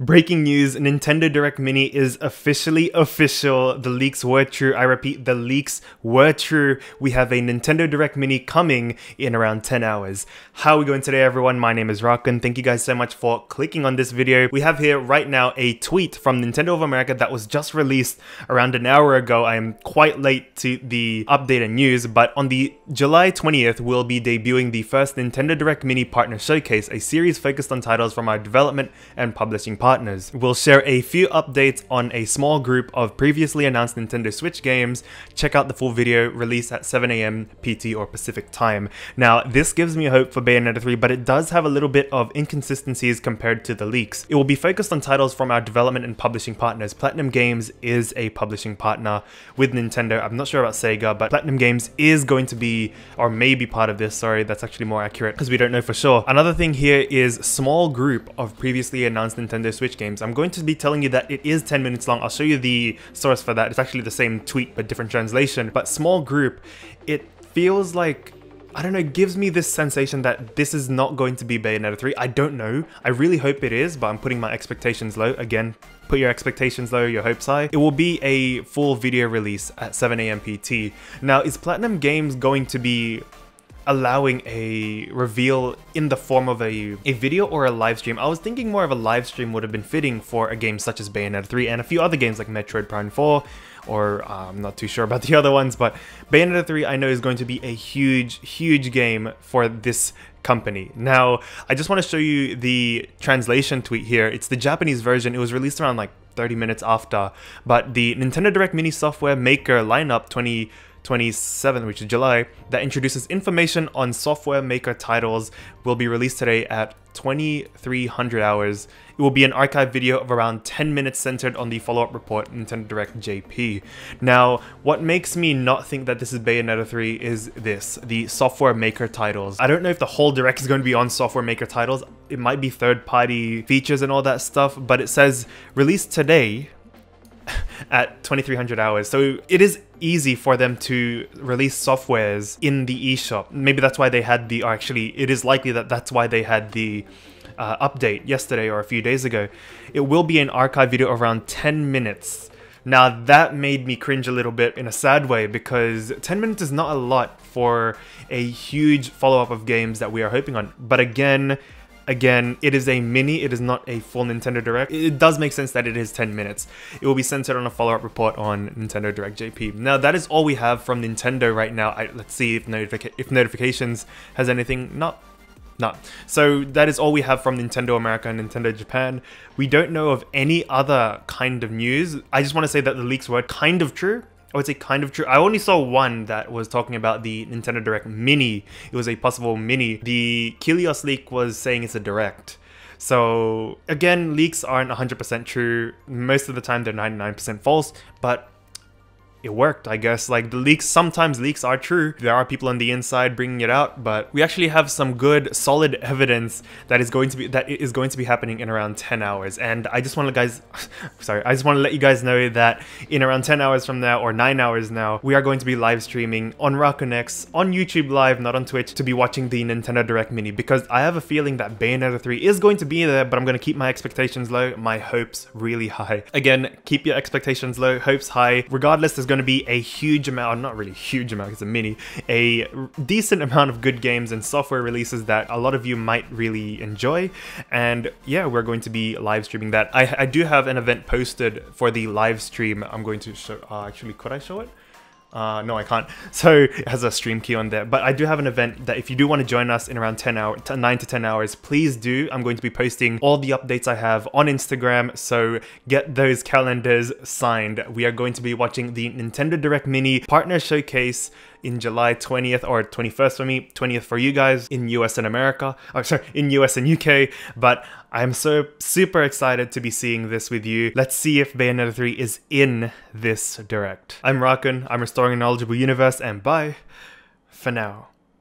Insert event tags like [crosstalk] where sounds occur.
Breaking news Nintendo Direct Mini is officially official. The leaks were true. I repeat, the leaks were true. We have a Nintendo Direct Mini coming in around 10 hours. How are we going today, everyone? My name is Rockin. Thank you guys so much for clicking on this video. We have here right now a tweet from Nintendo of America that was just released around an hour ago. I am quite late to the update and news, but on the July 20th, we'll be debuting the first Nintendo Direct Mini Partner Showcase, a series focused on titles from our development and publishing partners partners. We'll share a few updates on a small group of previously announced Nintendo Switch games. Check out the full video released at 7am PT or Pacific time. Now, this gives me hope for Bayonetta 3, but it does have a little bit of inconsistencies compared to the leaks. It will be focused on titles from our development and publishing partners. Platinum Games is a publishing partner with Nintendo. I'm not sure about Sega, but Platinum Games is going to be, or may be part of this, sorry, that's actually more accurate because we don't know for sure. Another thing here is small group of previously announced Nintendo Switch games. I'm going to be telling you that it is 10 minutes long. I'll show you the source for that. It's actually the same tweet, but different translation. But small group, it feels like I don't know, it gives me this sensation that this is not going to be Bayonetta 3. I don't know. I really hope it is, but I'm putting my expectations low. Again, put your expectations low, your hopes high. It will be a full video release at 7am PT. Now, is Platinum Games going to be allowing a reveal in the form of a, a video or a live stream. I was thinking more of a live stream would have been fitting for a game such as Bayonetta 3 and a few other games like Metroid Prime 4 or uh, I'm not too sure about [laughs] the other ones, but Bayonetta 3 I know is going to be a huge, huge game for this company. Now, I just want to show you the translation tweet here. It's the Japanese version. It was released around like 30 minutes after, but the Nintendo Direct Mini Software Maker lineup 20 27th, which is July, that introduces information on software maker titles will be released today at 2300 hours. It will be an archive video of around 10 minutes centered on the follow-up report Nintendo Direct JP. Now, what makes me not think that this is Bayonetta 3 is this, the software maker titles. I don't know if the whole Direct is going to be on software maker titles. It might be third-party features and all that stuff, but it says released today at 2300 hours. So it is easy for them to release softwares in the eShop. Maybe that's why they had the, actually, it is likely that that's why they had the uh, update yesterday or a few days ago. It will be an archive video around 10 minutes. Now that made me cringe a little bit in a sad way because 10 minutes is not a lot for a huge follow-up of games that we are hoping on. But again, Again, it is a mini, it is not a full Nintendo Direct. It does make sense that it is 10 minutes. It will be centered on a follow-up report on Nintendo Direct JP. Now, that is all we have from Nintendo right now. I, let's see if, notific if notifications has anything. Not no. So that is all we have from Nintendo America and Nintendo Japan. We don't know of any other kind of news. I just want to say that the leaks were kind of true. I would say kind of true. I only saw one that was talking about the Nintendo Direct Mini. It was a possible Mini. The Kilios leak was saying it's a Direct. So again, leaks aren't 100% true. Most of the time they're 99% false, but it worked, I guess. Like the leaks, sometimes leaks are true. There are people on the inside bringing it out, but we actually have some good, solid evidence that is going to be that is going to be happening in around 10 hours. And I just want to guys, [laughs] sorry, I just want to let you guys know that in around 10 hours from now or 9 hours now, we are going to be live streaming on Rakunex on YouTube Live, not on Twitch, to be watching the Nintendo Direct Mini because I have a feeling that Bayonetta 3 is going to be there, but I'm going to keep my expectations low, my hopes really high. Again, keep your expectations low, hopes high. Regardless, there's going to be a huge amount, not really huge amount, it's a mini, a decent amount of good games and software releases that a lot of you might really enjoy. And yeah, we're going to be live streaming that. I, I do have an event posted for the live stream. I'm going to show, uh, actually, could I show it? Uh, no, I can't. [laughs] So it has a stream key on there. But I do have an event that if you do want to join us in around 10 hours, 9 to 10 hours, please do. I'm going to be posting all the updates I have on Instagram. So get those calendars signed. We are going to be watching the Nintendo Direct Mini Partner Showcase in July 20th or 21st for me, 20th for you guys in US and America, or oh, sorry, in US and UK, but I'm so super excited to be seeing this with you. Let's see if Bayonetta 3 is in this direct. I'm Rakun, I'm restoring a knowledgeable universe, and bye for now.